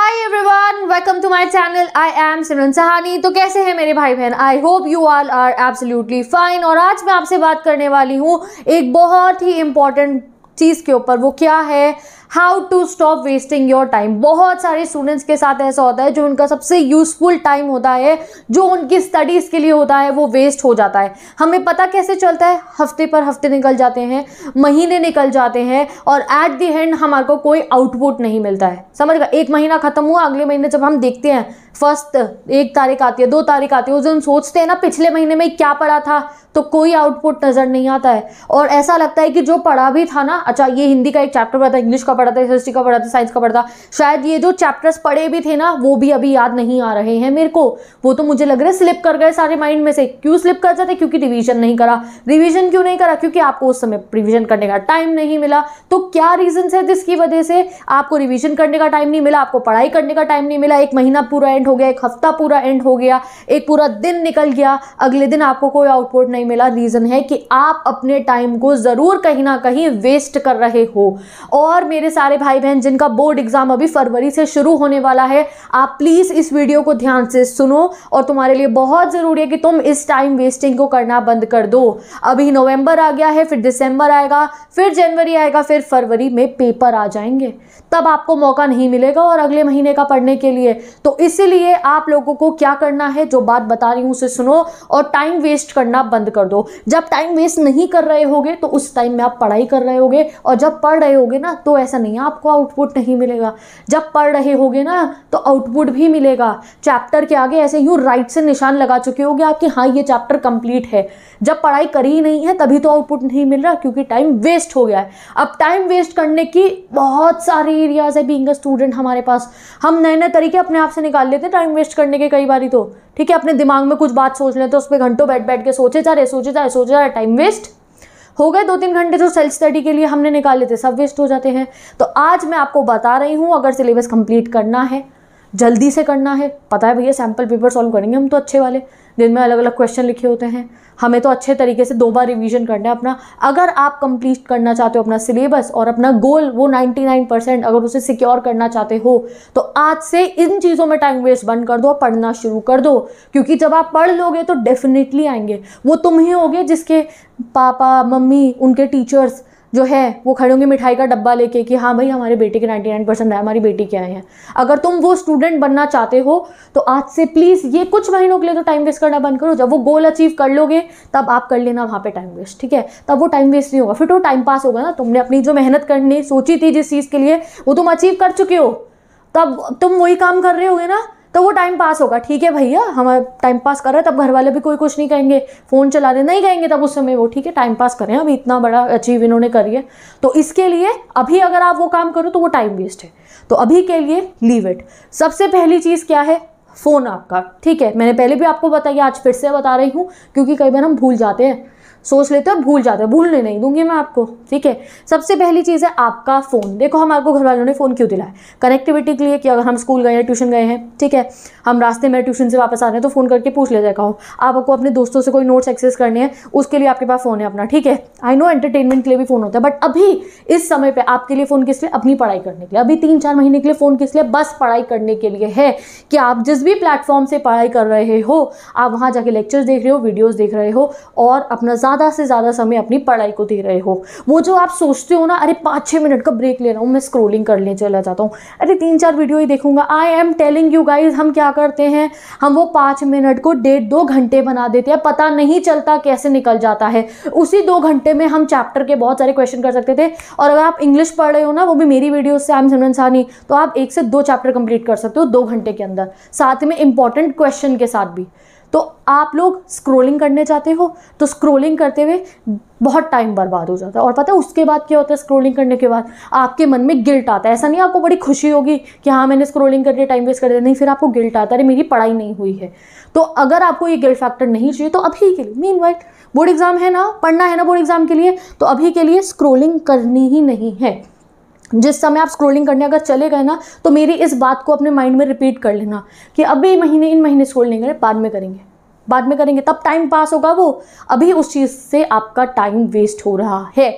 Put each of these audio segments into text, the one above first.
every everyone welcome to my channel I am Simran Sahani तो कैसे हैं मेरे भाई बहन I hope you all are absolutely fine और आज मैं आपसे बात करने वाली हूँ एक बहुत ही इम्पॉर्टेंट चीज़ के ऊपर वो क्या है how to stop wasting your time बहुत सारे स्टूडेंट्स के साथ ऐसा होता है जो उनका सबसे यूजफुल टाइम होता है जो उनकी स्टडीज़ के लिए होता है वो वेस्ट हो जाता है हमें पता कैसे चलता है हफ्ते पर हफ्ते निकल जाते हैं महीने निकल जाते हैं और एट दी एंड हमारे को कोई आउटपुट नहीं मिलता है समझ गए एक महीना खत्म हुआ अगले महीने जब हम देखते हैं फर्स्ट एक तारीख आती है दो तारीख आती है उस दिन सोचते हैं ना पिछले महीने में क्या पढ़ा था तो कोई आउटपुट नज़र नहीं आता है और ऐसा लगता है कि जो पढ़ा भी था ना अच्छा ये हिंदी का एक चैप्टर पढ़ा था इंग्लिश का पढ़ा पढ़ा था हिस्ट्री का पढ़ा था साइंस का पढ़ा था शायद ये जो चैप्टर्स पढ़े भी थे ना वो भी अभी याद नहीं आ रहे हैं मेरे को वो तो मुझे लग रहा है स्लिप कर गए सारे माइंड में से क्यों स्लिप कर जाते क्योंकि रिविजन नहीं करा रिविजन क्यों नहीं करा क्योंकि आपको उस समय रिविजन करने का टाइम नहीं मिला तो क्या रीजन है जिसकी वजह से आपको रिविजन करने का टाइम नहीं मिला आपको पढ़ाई करने का टाइम नहीं मिला एक महीना पूरा एंड हो गया एक हफ्ता पूरा एंड हो गया एक पूरा दिन निकल गया अगले दिन आपको कोई आउटपुट नहीं मिला रीज़न है कि आप अपने टाइम को ज़रूर कहीं ना कहीं वेस्ट कर रहे हो और मेरे मेरे सारे भाई बहन जिनका बोर्ड एग्ज़ाम अभी फरवरी से शुरू होने वाला है आप प्लीज़ इस वीडियो को ध्यान से सुनो और तुम्हारे लिए बहुत ज़रूरी है कि तुम इस टाइम वेस्टिंग को करना बंद कर दो अभी नवंबर आ गया है फिर दिसंबर आएगा फिर जनवरी आएगा फिर फरवरी में पेपर आ जाएंगे तब आपको मौका नहीं मिलेगा और अगले महीने का पढ़ने के लिए तो इसीलिए आप लोगों को क्या करना है जो बात बता रही हूं उसे सुनो और टाइम वेस्ट करना बंद कर दो जब टाइम वेस्ट नहीं कर रहे होगे तो उस टाइम में आप पढ़ाई कर रहे होगे और जब पढ़ रहे होगे ना तो ऐसा ऐसा नहीं है आपको आउटपुट नहीं मिलेगा जब पढ़ रहे होगे ना तो आउटपुट भी मिलेगा चैप्टर के आगे ऐसे यूँ राइट से निशान लगा चुके होगे आपके हाँ ये चैप्टर कंप्लीट है जब पढ़ाई करी नहीं है तभी तो आउटपुट नहीं मिल रहा क्योंकि टाइम वेस्ट हो गया है अब टाइम वेस्ट करने की बहुत सारे एरियाज़ है बींग स्टूडेंट हमारे पास हम नए नए तरीके अपने आप से निकाल लेते हैं टाइम वेस्ट करने के कई बारी तो ठीक है अपने दिमाग में कुछ बात सोच लेते तो हैं उस पर घंटों बैठ बैठ के सोचे जा रहे सोचे जा रहे सोचे जा रहे टाइम वेस्ट हो गए दो तीन घंटे जो सेल्फ स्टडी के लिए हमने निकाल लेते सब वेस्ट हो जाते हैं तो आज मैं आपको बता रही हूँ अगर सिलेबस कंप्लीट करना है जल्दी से करना है पता है भैया सैम्पल पेपर सॉल्व करेंगे हम तो अच्छे वाले जिनमें अलग अलग क्वेश्चन लिखे होते हैं हमें तो अच्छे तरीके से दो बार रिवीजन करना है अपना अगर आप कंप्लीट करना चाहते हो अपना सिलेबस और अपना गोल वो 99 परसेंट अगर उसे सिक्योर करना चाहते हो तो आज से इन चीज़ों में टाइम वेस्ट बंद कर दो और पढ़ना शुरू कर दो क्योंकि जब आप पढ़ लोगे तो डेफिनेटली आएंगे वो तुम ही होगे जिसके पापा मम्मी उनके टीचर्स जो है वो खड़े होंगे मिठाई का डब्बा लेके कि हाँ भाई हमारे बेटे के 99 परसेंट आए हमारी बेटी के आए हैं अगर तुम वो स्टूडेंट बनना चाहते हो तो आज से प्लीज़ ये कुछ महीनों के लिए तो टाइम वेस्ट करना बंद करो जब वो गोल अचीव कर लोगे तब आप कर लेना वहाँ पर टाइम वेस्ट ठीक है तब वो टाइम वेस्ट नहीं होगा फिर तो टाइम पास होगा ना तुमने अपनी जो मेहनत करनी सोची थी जिस चीज़ के लिए वो तुम अचीव कर चुके हो तब तुम वही काम कर रहे होगे ना तो वो टाइम पास होगा ठीक है भैया हम टाइम पास कर रहे हैं तब घर वाले भी कोई कुछ नहीं कहेंगे फ़ोन चला रहे नहीं कहेंगे तब उस समय वो ठीक है टाइम पास करें अभी इतना बड़ा अचीव इन्होंने करी है तो इसके लिए अभी अगर आप वो काम करो तो वो टाइम वेस्ट है तो अभी के लिए लीव इट सबसे पहली चीज़ क्या है फ़ोन आपका ठीक है मैंने पहले भी आपको बताया आज फिर से बता रही हूँ क्योंकि कई बार हम भूल जाते हैं सोच लेते हो भूल जाते हैं भूलने नहीं दूंगी मैं आपको ठीक है सबसे पहली चीज़ है आपका फ़ोन देखो हमारे को घर वालों ने फ़ोन क्यों दिलाया कनेक्टिविटी के लिए कि अगर हम स्कूल गए हैं ट्यूशन गए हैं ठीक है हम रास्ते में ट्यूशन से वापस आ रहे हैं तो फ़ोन करके पूछ जाएगा कहो आपको अपने दोस्तों से कोई नोट्स एक्सेस करने हैं उसके लिए आपके पास फ़ोन है अपना ठीक है आई नो एंटरटेनमेंट के लिए भी फ़ोन होता है बट अभी इस समय पर आपके लिए फ़ोन किस लिए अपनी पढ़ाई करने के लिए अभी तीन चार महीने के लिए फ़ोन किस लिए बस पढ़ाई करने के लिए है कि आप जिस भी प्लेटफॉर्म से पढ़ाई कर रहे हो आप वहाँ जाके लेक्चर्स देख रहे हो वीडियोज़ देख रहे हो और अपना ज़्यादा से ज़्यादा समय अपनी पढ़ाई को दे रहे हो वो जो आप सोचते हो ना अरे पाँच छः मिनट का ब्रेक ले रहा हूँ मैं स्क्रोलिंग कर ले चला जाता हूँ अरे तीन चार वीडियो ही देखूंगा I am telling you guys हम क्या करते हैं हम वो पाँच मिनट को डेढ़ दो घंटे बना देते हैं पता नहीं चलता कैसे निकल जाता है उसी दो घंटे में हम चैप्टर के बहुत सारे क्वेश्चन कर सकते थे और अगर आप इंग्लिश पढ़ रहे हो ना वो भी मेरी वीडियो से आई एम सिमरन सानी तो आप एक से दो चैप्टर कंप्लीट कर सकते हो दो घंटे के अंदर साथ में इंपॉर्टेंट क्वेश्चन के साथ भी तो आप लोग स्क्रोलिंग करने जाते हो तो स्क्रोलिंग करते हुए बहुत टाइम बर्बाद हो जाता है और पता है उसके बाद क्या होता है स्क्रोलिंग करने के बाद आपके मन में गिल्ट आता है ऐसा नहीं आपको बड़ी खुशी होगी कि हाँ मैंने स्क्रोलिंग कर दिया टाइम वेस्ट कर दिया नहीं फिर आपको गिल्ट आता है अरे मेरी पढ़ाई नहीं हुई है तो अगर आपको ये गिल्ट फैक्टर नहीं चाहिए तो अभी के लिए मीन वाइट बोर्ड एग्ज़ाम है ना पढ़ना है ना बोर्ड एग्ज़ाम के लिए तो अभी के लिए स्क्रोलिंग करनी ही नहीं है जिस समय आप स्क्रोलिंग करने अगर चले गए ना तो मेरी इस बात को अपने माइंड में रिपीट कर लेना कि अभी महीने इन महीने स्क्रोल नहीं करें बाद में करेंगे बाद में करेंगे तब टाइम पास होगा वो अभी उस चीज़ से आपका टाइम वेस्ट हो रहा है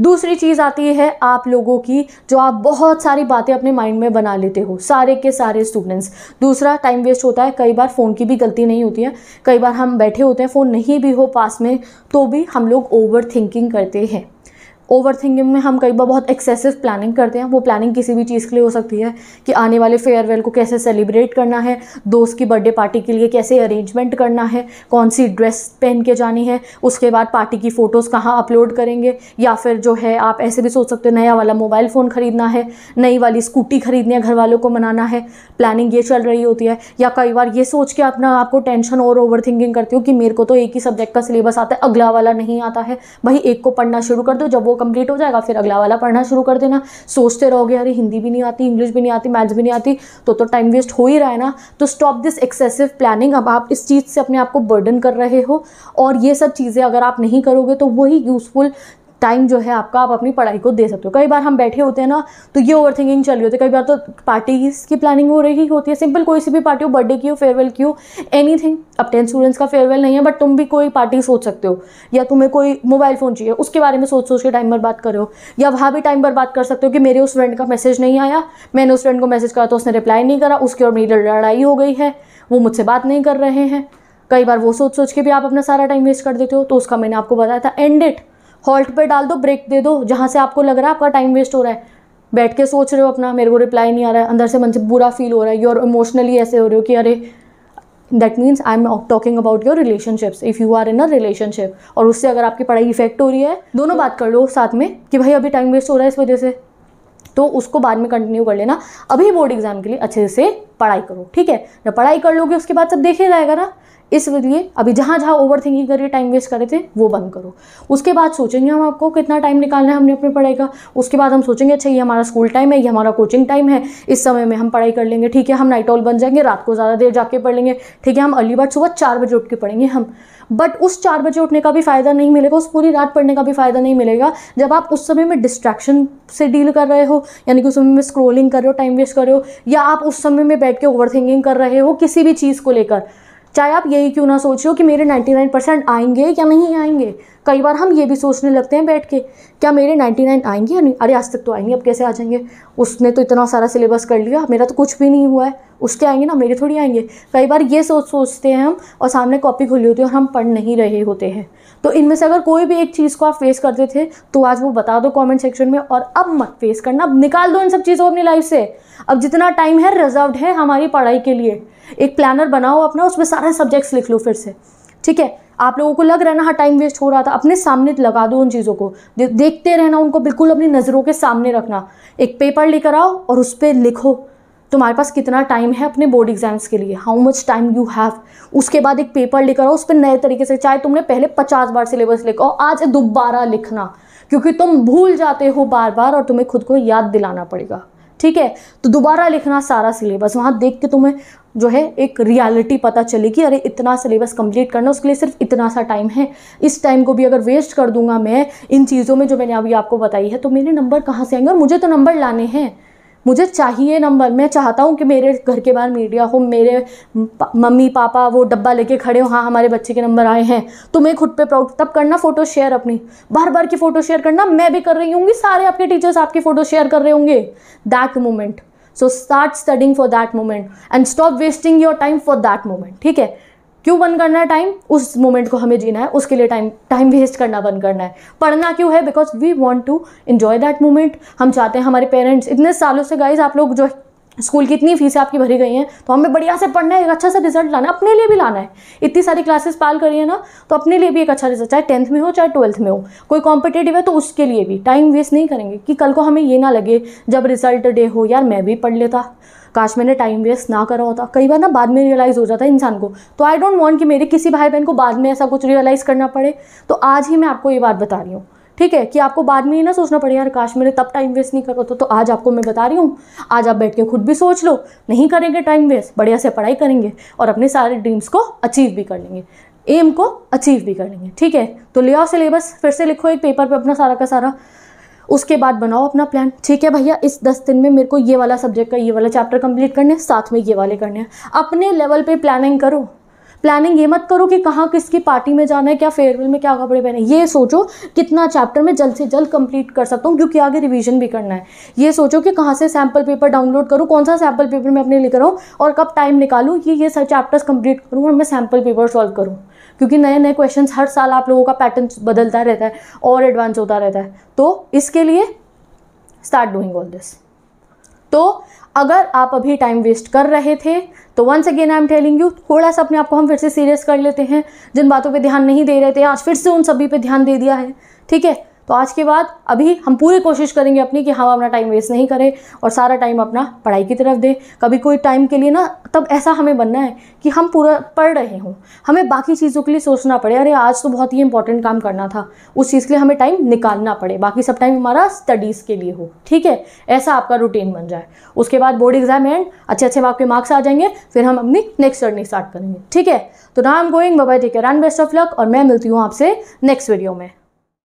दूसरी चीज़ आती है आप लोगों की जो आप बहुत सारी बातें अपने माइंड में बना लेते हो सारे के सारे स्टूडेंट्स दूसरा टाइम वेस्ट होता है कई बार फ़ोन की भी गलती नहीं होती है कई बार हम बैठे होते हैं फ़ोन नहीं भी हो पास में तो भी हम लोग ओवर थिंकिंग करते हैं ओवर थिंकिंग में हम कई बार बहुत एक्सेसिव प्लानिंग करते हैं वो प्लानिंग किसी भी चीज़ के लिए हो सकती है कि आने वाले फेयरवेल को कैसे सेलिब्रेट करना है दोस्त की बर्थडे पार्टी के लिए कैसे अरेंजमेंट करना है कौन सी ड्रेस पहन के जानी है उसके बाद पार्टी की फ़ोटोज़ कहाँ अपलोड करेंगे या फिर जो है आप ऐसे भी सोच सकते हो नया वाला मोबाइल फ़ोन ख़रीदना है नई वाली स्कूटी ख़रीदनी है घर वालों को मनाना है प्लानिंग ये चल रही होती है या कई बार ये सोच के अपना आपको टेंशन और ओवर थिंकिंग करती हो कि मेरे को तो एक ही सब्जेक्ट का सिलेबस आता है अगला वाला नहीं आता है भाई एक को पढ़ना शुरू कर दो जब वो कंप्लीट हो जाएगा फिर अगला वाला पढ़ना शुरू कर देना सोचते रहोगे अरे हिंदी भी नहीं आती इंग्लिश भी नहीं आती मैथ्स भी नहीं आती तो तो टाइम वेस्ट हो ही रहा है ना तो स्टॉप दिस एक्सेसिव प्लानिंग अब आप इस चीज़ से अपने आप को बर्डन कर रहे हो और ये सब चीज़ें अगर आप नहीं करोगे तो वही यूज़फुल टाइम जो है आपका आप अपनी पढ़ाई को दे सकते हो कई बार हम बैठे होते हैं ना तो ये ओवर थिंकिंग चल रही होती है कई बार तो पार्टीज़ की प्लानिंग हो रही होती है सिंपल कोई सी भी पार्टी हो बर्थडे की हो फेयरवेल की हो एनी थिंग अब टेन स्टूडेंट्स का फेयरवेल नहीं है बट तुम भी कोई पार्टी सोच सकते हो या तुम्हें कोई मोबाइल फ़ोन चाहिए उसके बारे में सोच सोच के टाइम बर्बाद करो या वहाँ भी टाइम बर्बाद कर सकते हो कि मेरे उस फ्रेंड का मैसेज नहीं आया मैंने उस फ्रेंड को मैसेज करा तो उसने रिप्लाई नहीं करा उसकी और मेरी लड़ाई हो गई है वो मुझसे बात नहीं कर रहे हैं कई बार वो सोच सोच के भी आप अपना सारा टाइम वेस्ट कर देते हो तो उसका मैंने आपको बताया था एंड इट हॉल्ट पर डाल दो ब्रेक दे दो जहाँ से आपको लग रहा है आपका टाइम वेस्ट हो रहा है बैठ के सोच रहे हो अपना मेरे को रिप्लाई नहीं आ रहा है अंदर से मन से बुरा फील हो रहा है यू और इमोशनली ऐसे हो रहे हो कि अरे that means I am talking about your relationships if you are in a relationship और उससे अगर आपकी पढ़ाई इफेक्ट हो रही है दोनों बात कर लो साथ में कि भाई अभी टाइम वेस्ट हो रहा है इस वजह से तो उसको बाद में कंटिन्यू कर लेना अभी बोर्ड एग्जाम के लिए अच्छे से पढ़ाई करो ठीक है जब पढ़ाई कर लोगे उसके बाद सब देखे जाएगा ना इसलिए अभी जहाँ जहाँ ओवर थिंकिंग करिए टाइम वेस्ट करे थे वो बंद करो उसके बाद सोचेंगे हम आपको कितना टाइम निकालना है हमने अपने पढ़ाई का उसके बाद हम सोचेंगे अच्छा ये हमारा स्कूल टाइम है ये हमारा कोचिंग टाइम है इस समय में हम पढ़ाई कर लेंगे ठीक है हम नाइट ऑल बन जाएंगे रात को ज़्यादा देर जाके पढ़ लेंगे ठीक है हम अली बार सुबह चार बजे उठ के पढ़ेंगे हम बट उस चार बजे उठने का भी फ़ायदा नहीं मिलेगा उस पूरी रात पढ़ने का भी फ़ायदा नहीं मिलेगा जब आप उस समय में डिस्ट्रैक्शन से डील कर रहे हो यानी कि उस समय में स्क्रोलिंग कर रहे हो टाइम वेस्ट कर रहे हो या आप उस समय में बैठ के ओवर थिंकिंग कर रहे हो किसी भी चीज़ को लेकर चाहे आप यही क्यों ना सोच रहे हो कि मेरे 99 परसेंट आएंगे या नहीं आएंगे कई बार हम ये भी सोचने लगते हैं बैठ के क्या मेरे 99 आएंगे या नहीं अरे आज तक तो आएंगे अब कैसे आ जाएंगे उसने तो इतना सारा सिलेबस कर लिया मेरा तो कुछ भी नहीं हुआ है उसके आएंगे ना मेरे थोड़ी आएंगे कई बार ये सोच सोचते हैं हम और सामने कॉपी खुली होती है और हम पढ़ नहीं रहे होते हैं तो इनमें से अगर कोई भी एक चीज़ को आप फेस करते थे तो आज वो बता दो कमेंट सेक्शन में और अब मत फेस करना अब निकाल दो इन सब चीज़ों अपनी लाइफ से अब जितना टाइम है रिजर्व है हमारी पढ़ाई के लिए एक प्लानर बनाओ अपना उसमें सारे सब्जेक्ट्स लिख लो फिर से ठीक है आप लोगों को लग रहा है ना हाँ टाइम वेस्ट हो रहा था अपने सामने लगा दो उन चीज़ों को दे, देखते रहना उनको बिल्कुल अपनी नज़रों के सामने रखना एक पेपर लेकर आओ और उस पर लिखो तुम्हारे पास कितना टाइम है अपने बोर्ड एग्जाम्स के लिए how much time you have उसके बाद एक पेपर लेकर आओ उस पर नए तरीके से चाहे तुमने पहले पचास बार सिलेबस लिखा हो आज दोबारा लिखना क्योंकि तुम भूल जाते हो बार बार और तुम्हें खुद को याद दिलाना पड़ेगा ठीक है तो दोबारा लिखना सारा सिलेबस वहाँ देख के तुम्हें जो है एक रियलिटी पता चले कि अरे इतना सिलेबस कंप्लीट करना उसके लिए सिर्फ इतना सा टाइम है इस टाइम को भी अगर वेस्ट कर दूंगा मैं इन चीज़ों में जो मैंने अभी आपको बताई है तो मेरे नंबर कहाँ से आएंगे और मुझे तो नंबर लाने हैं मुझे चाहिए नंबर मैं चाहता हूँ कि मेरे घर के बाहर मीडिया हो मेरे मम्मी पापा वो डब्बा लेके खड़े हो हाँ हमारे बच्चे के नंबर आए हैं तो मैं खुद पे प्राउड तब करना फ़ोटो शेयर अपनी बार बार की फ़ोटो शेयर करना मैं भी कर रही हूँ सारे आपके टीचर्स आपके फ़ोटो शेयर कर रहे होंगे that moment so start studying for that moment and stop wasting your time for that moment ठीक है क्यों बंद करना है टाइम उस मोमेंट को हमें जीना है उसके लिए टाइम टाइम वेस्ट करना बंद करना है पढ़ना क्यों है because we want to enjoy that moment हम चाहते हैं हमारे पेरेंट्स इतने सालों से गाइज आप लोग जो स्कूल की इतनी फीसें आपकी भरी गई हैं तो हमें बढ़िया से पढ़ना है एक अच्छा सा रिजल्ट लाना है अपने लिए भी लाना है इतनी सारी क्लासेस पाल करी है ना तो अपने लिए भी एक अच्छा रिजल्ट चाहे टेंथ में हो चाहे ट्वेल्थ में हो कोई कॉम्पिटेटिव है तो उसके लिए भी टाइम वेस्ट नहीं करेंगे कि कल को हमें ये ना लगे जब रिजल्ट डे हो यार मैं भी पढ़ लेता काश मैंने टाइम वेस्ट ना करा होता कई बार ना बाद में रियलाइज़ हो जाता है इंसान को तो आई डोंट वॉन्ट कि मेरे किसी भाई बहन को बाद में ऐसा कुछ रियलाइज़ करना पड़े तो आज ही मैं आपको ये बात बता रही हूँ ठीक है कि आपको बाद में ये ना सोचना पड़े यार काश मेरे तब टाइम वेस्ट नहीं करो तो, तो आज आपको मैं बता रही हूँ आज आप बैठ के खुद भी सोच लो नहीं करेंगे टाइम वेस्ट बढ़िया से पढ़ाई करेंगे और अपने सारे ड्रीम्स को अचीव भी कर लेंगे एम को अचीव भी कर लेंगे ठीक है तो ले आओ सिलेबस फिर से लिखो एक पेपर पर पे अपना सारा का सारा उसके बाद बनाओ अपना प्लान ठीक है भैया इस दस दिन में मेरे को ये वाला सब्जेक्ट का ये वाला चैप्टर कंप्लीट करने साथ में ये वाले करने हैं अपने लेवल पे प्लानिंग करो प्लानिंग ये मत करो कि कहाँ किसकी पार्टी में जाना है क्या फेयरवेल में क्या कपड़े पहने ये सोचो कितना चैप्टर में जल्द से जल्द कंप्लीट कर सकता हूँ क्योंकि आगे रिविजन भी करना है ये सोचो कि कहाँ से सैम्पल पेपर डाउनलोड करूँ कौन सा सैम्पल पेपर मैं अपने लिख रहा हूँ और कब टाइम निकालूँ कि ये सब चैप्टर्स कंप्लीट करूँ और मैं सैम्पल पेपर सॉल्व करूँ क्योंकि नए नए क्वेश्चन हर साल आप लोगों का पैटर्न बदलता रहता है और एडवांस होता रहता है तो इसके लिए स्टार्ट डूइंग ऑल दिस तो अगर आप अभी टाइम वेस्ट कर रहे थे तो once again I am telling you थोड़ा सा अपने आप को हम फिर से सीरियस कर लेते हैं जिन बातों पर ध्यान नहीं दे रहे थे आज फिर से उन सभी पर ध्यान दे दिया है ठीक है तो आज के बाद अभी हम पूरी कोशिश करेंगे अपनी कि हम अपना टाइम वेस्ट नहीं करें और सारा टाइम अपना पढ़ाई की तरफ दें कभी कोई टाइम के लिए ना तब ऐसा हमें बनना है कि हम पूरा पढ़ रहे हों हमें बाकी चीज़ों के लिए सोचना पड़े अरे आज तो बहुत ही इंपॉर्टेंट काम करना था उस चीज़ के लिए हमें टाइम निकालना पड़े बाकी सब टाइम हमारा स्टडीज़ के लिए हो ठीक है ऐसा आपका रूटीन बन जाए उसके बाद बोर्ड एग्जाम एंड अच्छे अच्छे आपके मार्क्स आ जाएंगे फिर हम अपनी नेक्स्ट जर्नी स्टार्ट करेंगे ठीक है तो ना am going bye take care and best of luck और मैं मिलती हूँ आपसे नेक्स्ट वीडियो में